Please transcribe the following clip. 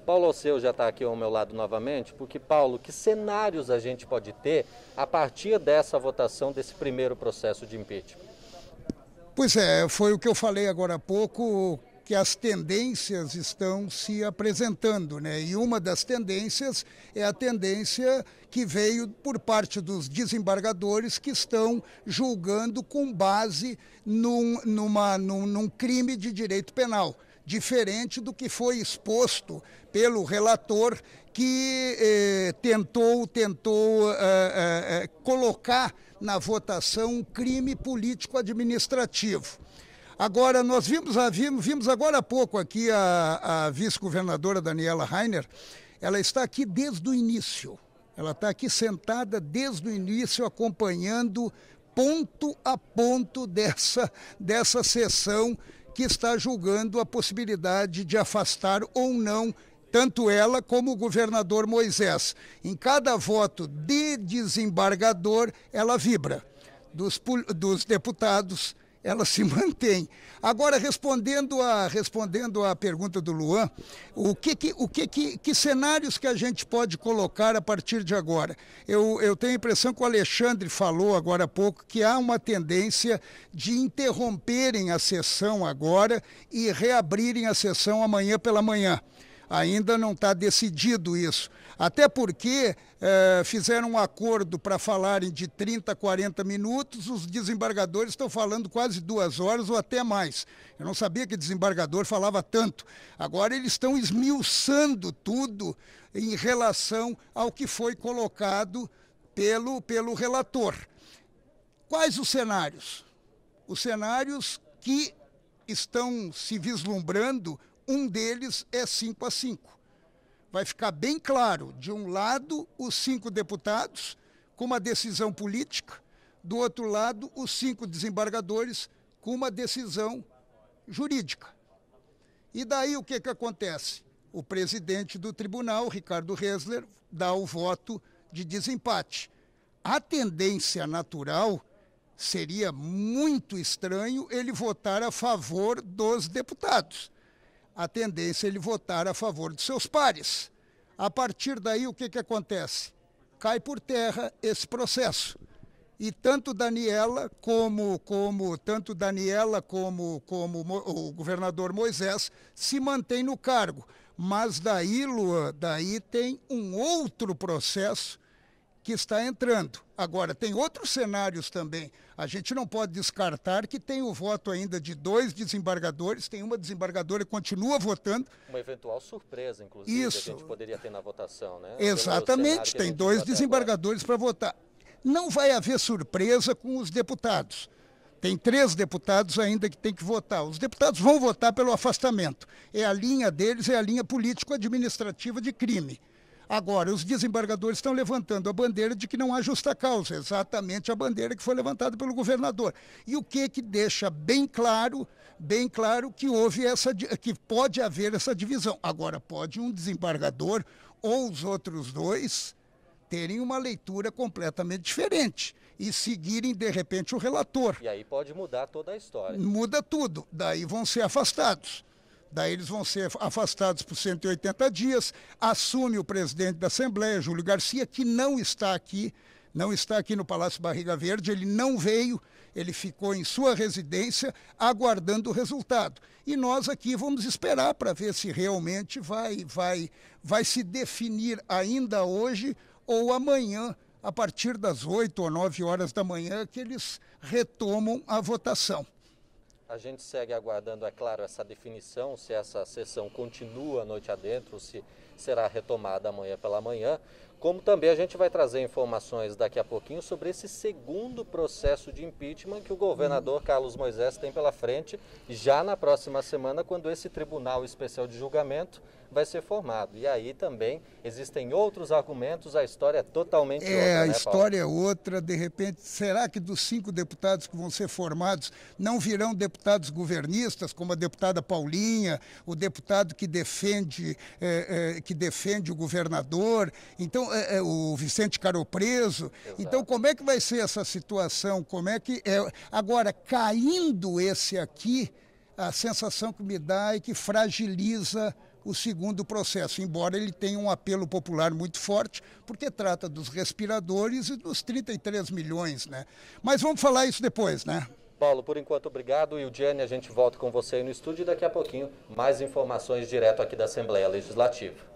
Paulo Alceu já está aqui ao meu lado novamente, porque, Paulo, que cenários a gente pode ter a partir dessa votação desse primeiro processo de impeachment? Pois é, foi o que eu falei agora há pouco, que as tendências estão se apresentando, né? E uma das tendências é a tendência que veio por parte dos desembargadores que estão julgando com base num, numa, num, num crime de direito penal diferente do que foi exposto pelo relator que eh, tentou, tentou eh, eh, eh colocar na votação um crime político-administrativo. Agora, nós vimos, ah, vimos, vimos agora há pouco aqui a, a vice-governadora Daniela Rainer, ela está aqui desde o início. Ela está aqui sentada desde o início, acompanhando ponto a ponto dessa, dessa sessão que está julgando a possibilidade de afastar ou não tanto ela como o governador Moisés. Em cada voto de desembargador, ela vibra. Dos, dos deputados, ela se mantém. Agora, respondendo a, respondendo a pergunta do Luan, o que, que o que, que, que, cenários que a gente pode colocar a partir de agora? Eu, eu tenho a impressão que o Alexandre falou agora há pouco que há uma tendência de interromperem a sessão agora e reabrirem a sessão amanhã pela manhã. Ainda não está decidido isso. Até porque eh, fizeram um acordo para falarem de 30, 40 minutos, os desembargadores estão falando quase duas horas ou até mais. Eu não sabia que desembargador falava tanto. Agora eles estão esmiuçando tudo em relação ao que foi colocado pelo, pelo relator. Quais os cenários? Os cenários que estão se vislumbrando um deles é 5 a 5. Vai ficar bem claro, de um lado, os cinco deputados, com uma decisão política, do outro lado, os cinco desembargadores, com uma decisão jurídica. E daí o que, que acontece? O presidente do tribunal, Ricardo Hessler, dá o voto de desempate. A tendência natural seria muito estranho ele votar a favor dos deputados a tendência é ele votar a favor de seus pares. A partir daí, o que, que acontece? Cai por terra esse processo. E tanto Daniela como, como tanto Daniela como, como o governador Moisés se mantém no cargo. Mas daí, Lua, daí tem um outro processo que está entrando. Agora, tem outros cenários também. A gente não pode descartar que tem o voto ainda de dois desembargadores, tem uma desembargadora que continua votando. Uma eventual surpresa, inclusive, Isso. que a gente poderia ter na votação, né? Exatamente, tem dois desembargadores para votar. Não vai haver surpresa com os deputados. Tem três deputados ainda que tem que votar. Os deputados vão votar pelo afastamento. É a linha deles, é a linha político-administrativa de crime. Agora, os desembargadores estão levantando a bandeira de que não há justa causa, exatamente a bandeira que foi levantada pelo governador. E o que que deixa bem claro, bem claro que houve essa que pode haver essa divisão. Agora pode um desembargador ou os outros dois terem uma leitura completamente diferente e seguirem de repente o relator. E aí pode mudar toda a história. Muda tudo, daí vão ser afastados. Daí eles vão ser afastados por 180 dias. Assume o presidente da Assembleia, Júlio Garcia, que não está aqui, não está aqui no Palácio Barriga Verde, ele não veio, ele ficou em sua residência aguardando o resultado. E nós aqui vamos esperar para ver se realmente vai vai vai se definir ainda hoje ou amanhã, a partir das 8 ou 9 horas da manhã, que eles retomam a votação. A gente segue aguardando, é claro, essa definição, se essa sessão continua noite adentro, se será retomada amanhã pela manhã, como também a gente vai trazer informações daqui a pouquinho sobre esse segundo processo de impeachment que o governador uhum. Carlos Moisés tem pela frente já na próxima semana, quando esse Tribunal Especial de Julgamento vai ser formado. E aí também existem outros argumentos, a história é totalmente é, outra. É, a né, história é outra. De repente, será que dos cinco deputados que vão ser formados não virão deputados governistas, como a deputada Paulinha, o deputado que defende, é, é, que defende o governador, então é, é, o Vicente Caropreso. Então, como é que vai ser essa situação? Como é que é? Agora, caindo esse aqui, a sensação que me dá é que fragiliza o segundo processo, embora ele tenha um apelo popular muito forte, porque trata dos respiradores e dos 33 milhões, né? Mas vamos falar isso depois, né? Paulo, por enquanto, obrigado. E o Gianni, a gente volta com você aí no estúdio e daqui a pouquinho mais informações direto aqui da Assembleia Legislativa.